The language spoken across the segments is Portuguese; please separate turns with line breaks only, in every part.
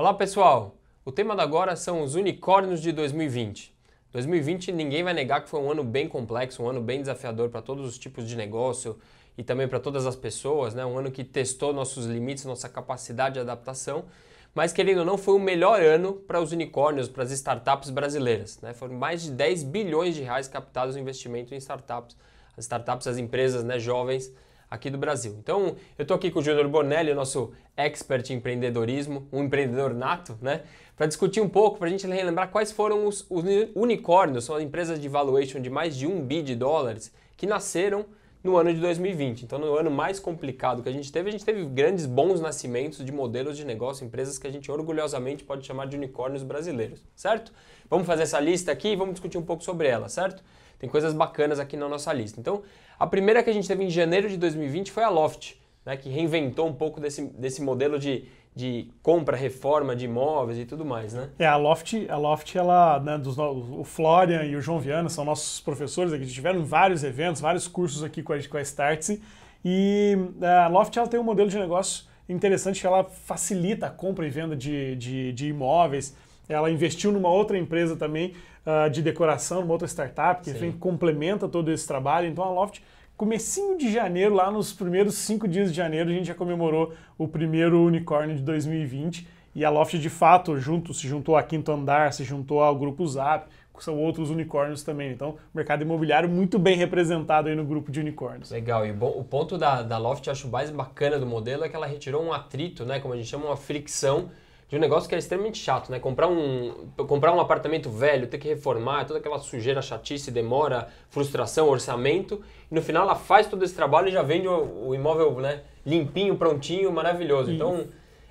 Olá pessoal! O tema da agora são os unicórnios de 2020. 2020 ninguém vai negar que foi um ano bem complexo, um ano bem desafiador para todos os tipos de negócio e também para todas as pessoas, né? Um ano que testou nossos limites, nossa capacidade de adaptação. Mas querendo ou não, foi o melhor ano para os unicórnios, para as startups brasileiras. Né? Foram mais de 10 bilhões de reais captados em investimento em startups. As startups, as empresas né, jovens aqui do Brasil. Então, eu estou aqui com o Júnior Bonelli, nosso expert em empreendedorismo, um empreendedor nato, né? Para discutir um pouco, para a gente relembrar quais foram os, os unicórnios, são as empresas de valuation de mais de um bi de dólares que nasceram no ano de 2020. Então, no ano mais complicado que a gente teve, a gente teve grandes bons nascimentos de modelos de negócio, empresas que a gente orgulhosamente pode chamar de unicórnios brasileiros, certo? Vamos fazer essa lista aqui e vamos discutir um pouco sobre ela, certo? Tem coisas bacanas aqui na nossa lista. Então, a primeira que a gente teve em janeiro de 2020 foi a Loft, né, que reinventou um pouco desse, desse modelo de, de compra, reforma de imóveis e tudo mais, né?
É, a Loft, a Loft ela, né, dos, o Florian e o João Viana são nossos professores aqui, tiveram vários eventos, vários cursos aqui com a, com a Startse, e é, a Loft ela tem um modelo de negócio interessante que ela facilita a compra e venda de, de, de imóveis, ela investiu numa outra empresa também uh, de decoração, uma outra startup que vem, complementa todo esse trabalho. Então a Loft, comecinho de janeiro, lá nos primeiros cinco dias de janeiro, a gente já comemorou o primeiro unicórnio de 2020. E a Loft, de fato, junto, se juntou a Quinto Andar, se juntou ao Grupo Zap, são outros unicórnios
também. Então, mercado imobiliário muito bem representado aí no grupo de unicórnios. Legal, e bom, o ponto da, da Loft, acho mais bacana do modelo, é que ela retirou um atrito, né? Como a gente chama, uma fricção de um negócio que é extremamente chato, né? Comprar um, comprar um apartamento velho, ter que reformar, é toda aquela sujeira, chatice, demora, frustração, orçamento. E no final ela faz todo esse trabalho e já vende o, o imóvel né? limpinho, prontinho, maravilhoso. Então,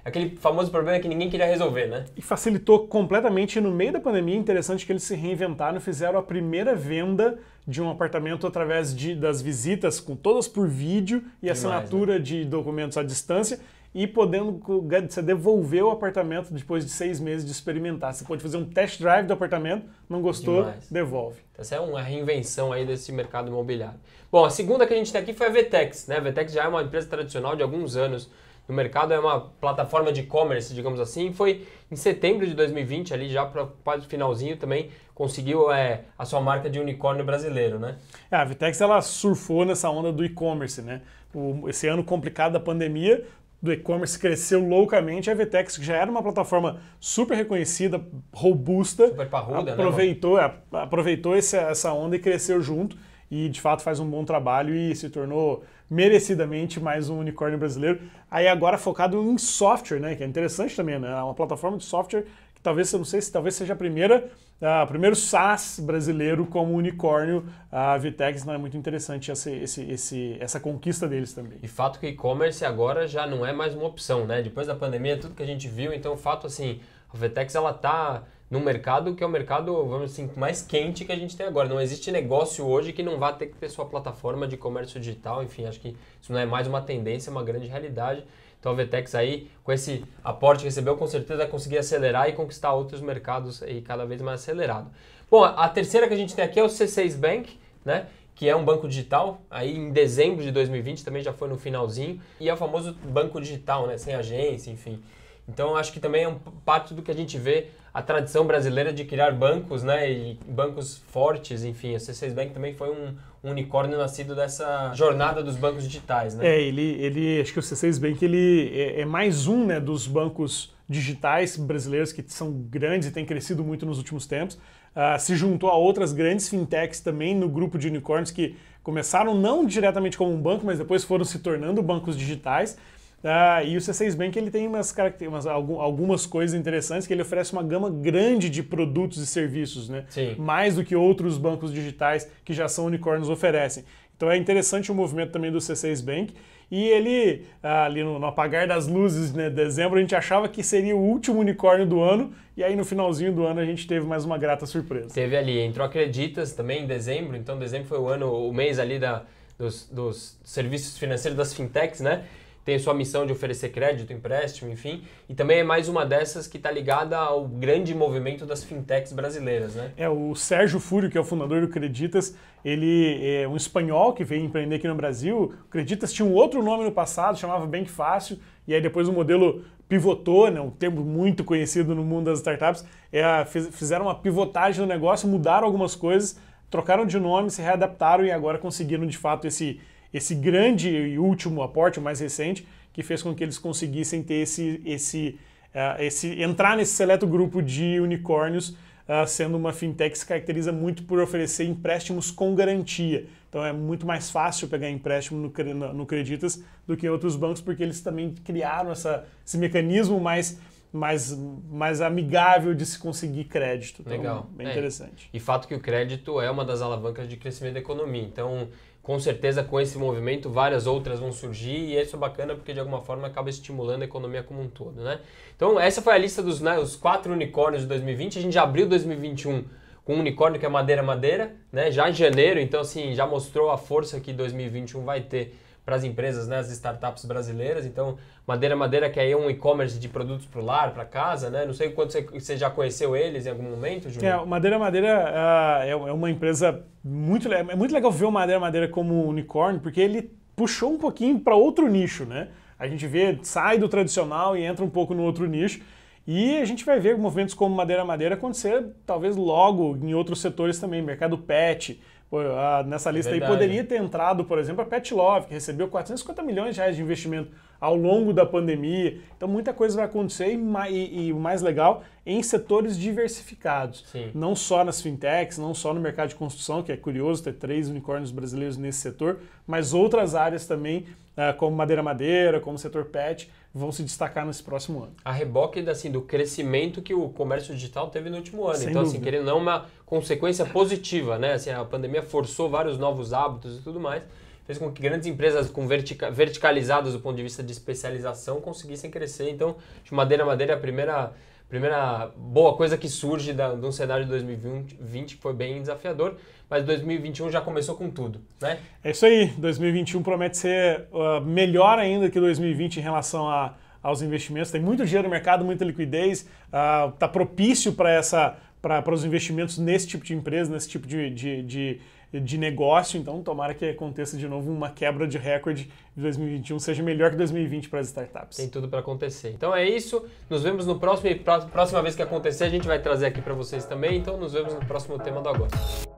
aquele famoso problema é que ninguém queria resolver, né?
E facilitou completamente no meio da pandemia. É interessante que eles se reinventaram, fizeram a primeira venda de um apartamento através de, das visitas, com todas por vídeo e Demais, assinatura né? de documentos à distância e podendo você devolver o apartamento depois de seis meses de experimentar. Você pode fazer um test drive do apartamento, não gostou, Demais. devolve.
Então, essa é uma reinvenção aí desse mercado imobiliário. Bom, a segunda que a gente tem aqui foi a Vetex. Né? A Vetex já é uma empresa tradicional de alguns anos no mercado, é uma plataforma de e-commerce, digamos assim. Foi em setembro de 2020, ali já para o finalzinho também, conseguiu é, a sua marca de unicórnio brasileiro, né?
É, a Vitex ela surfou nessa onda do e-commerce, né? esse ano complicado da pandemia do e-commerce cresceu loucamente. A Vetex, que já era uma plataforma super reconhecida, robusta,
super parruda, né, aproveitou,
né, aproveitou essa, essa onda e cresceu junto. E de fato faz um bom trabalho e se tornou merecidamente mais um unicórnio brasileiro. Aí agora focado em software, né? Que é interessante também, né? É uma plataforma de software talvez, eu não sei se talvez seja a primeira, o ah, primeiro SaaS brasileiro como unicórnio. A Vitex não é muito interessante esse, esse, esse, essa conquista deles também.
E fato que e-commerce agora já não é mais uma opção, né? Depois da pandemia, tudo que a gente viu, então o fato assim, a Vitex ela está num mercado que é o mercado, vamos assim, mais quente que a gente tem agora. Não existe negócio hoje que não vá ter que ter sua plataforma de comércio digital, enfim, acho que isso não é mais uma tendência, é uma grande realidade. Então a Vetex aí, com esse aporte que recebeu, com certeza vai conseguir acelerar e conquistar outros mercados aí cada vez mais acelerado. Bom, a terceira que a gente tem aqui é o C6 Bank, né? que é um banco digital, aí em dezembro de 2020 também já foi no finalzinho, e é o famoso banco digital, né, sem agência, enfim. Então, acho que também é um parte do que a gente vê a tradição brasileira de criar bancos, né? E bancos fortes, enfim. A C6 Bank também foi um, um unicórnio nascido dessa jornada dos bancos digitais, né? É,
ele, ele acho que o C6 Bank ele é, é mais um né, dos bancos digitais brasileiros que são grandes e têm crescido muito nos últimos tempos. Uh, se juntou a outras grandes fintechs também no grupo de unicórnios que começaram não diretamente como um banco, mas depois foram se tornando bancos digitais. Ah, e o C6 Bank ele tem umas, umas, algumas coisas interessantes que ele oferece uma gama grande de produtos e serviços, né? Sim. Mais do que outros bancos digitais que já são unicórnios oferecem. Então é interessante o movimento também do C6 Bank. E ele, ah, ali no, no apagar das luzes, né, dezembro, a gente achava que seria o último unicórnio do ano, e aí no finalzinho do ano a gente teve mais uma grata surpresa. Teve
ali, entrou Acreditas também em dezembro, então dezembro foi o ano, o mês ali da, dos, dos serviços financeiros das fintechs, né? tem sua missão de oferecer crédito, empréstimo, enfim, e também é mais uma dessas que está ligada ao grande movimento das fintechs brasileiras, né?
É, o Sérgio Fúrio, que é o fundador do Creditas, ele é um espanhol que veio empreender aqui no Brasil. O Creditas tinha um outro nome no passado, chamava Bank Fácil, e aí depois o modelo pivotou, né, um termo muito conhecido no mundo das startups, é fizeram uma pivotagem no negócio, mudaram algumas coisas, trocaram de nome, se readaptaram e agora conseguiram de fato esse esse grande e último aporte, o mais recente, que fez com que eles conseguissem ter esse, esse, uh, esse entrar nesse seleto grupo de unicórnios, uh, sendo uma fintech que se caracteriza muito por oferecer empréstimos com garantia. Então é muito mais fácil pegar empréstimo no, no, no Creditas do que em outros bancos, porque eles também criaram essa, esse mecanismo mais mais, mais amigável de se conseguir crédito. Então, Legal. Bem é. interessante.
E fato que o crédito é uma das alavancas de crescimento da economia. Então, com certeza, com esse movimento, várias outras vão surgir e isso é bacana porque, de alguma forma, acaba estimulando a economia como um todo, né? Então, essa foi a lista dos né, os quatro unicórnios de 2020. A gente já abriu 2021 com um unicórnio que é madeira-madeira, né? Já em janeiro, então, assim, já mostrou a força que 2021 vai ter para as empresas, né, as startups brasileiras. Então, Madeira Madeira que é um e-commerce de produtos para o lar, para casa, né? Não sei quanto você, você já conheceu eles em algum momento, Júlio. É,
Madeira Madeira uh, é uma empresa muito é muito legal ver o Madeira Madeira como unicórnio, porque ele puxou um pouquinho para outro nicho, né? A gente vê sai do tradicional e entra um pouco no outro nicho. E a gente vai ver movimentos como Madeira Madeira acontecer talvez logo em outros setores também, mercado pet, Pô, a, nessa é lista aí poderia ter entrado, por exemplo, a Pet Love, que recebeu 450 milhões de reais de investimento ao longo da pandemia. Então, muita coisa vai acontecer e, e o mais legal, em setores diversificados. Sim. Não só nas fintechs, não só no mercado de construção, que é curioso ter três unicórnios brasileiros nesse setor, mas outras áreas também, ah, como madeira-madeira, como setor pet, vão se destacar nesse próximo ano.
A reboque assim, do crescimento que o comércio digital teve no último ano. Sem então, assim, querendo não, uma consequência positiva, né? Assim, a pandemia forçou vários novos hábitos e tudo mais, fez com que grandes empresas com vertica, verticalizadas do ponto de vista de especialização conseguissem crescer. Então, de madeira a madeira, a primeira primeira boa coisa que surge da, de um cenário de 2020 que foi bem desafiador, mas 2021 já começou com tudo, né?
É isso aí, 2021 promete ser uh, melhor ainda que 2020 em relação a, aos investimentos. Tem muito dinheiro no mercado, muita liquidez, está ah, uh, propício para essa para os investimentos nesse tipo de empresa, nesse tipo de, de, de, de, negócio. Então, tomara que aconteça de novo uma quebra de recorde de 2021, seja melhor que 2020 para as startups. Tem tudo para acontecer.
Então é isso. Nos vemos no próximo e próxima vez que acontecer, a gente vai trazer aqui para vocês também. Então, nos vemos no próximo tema do Agora.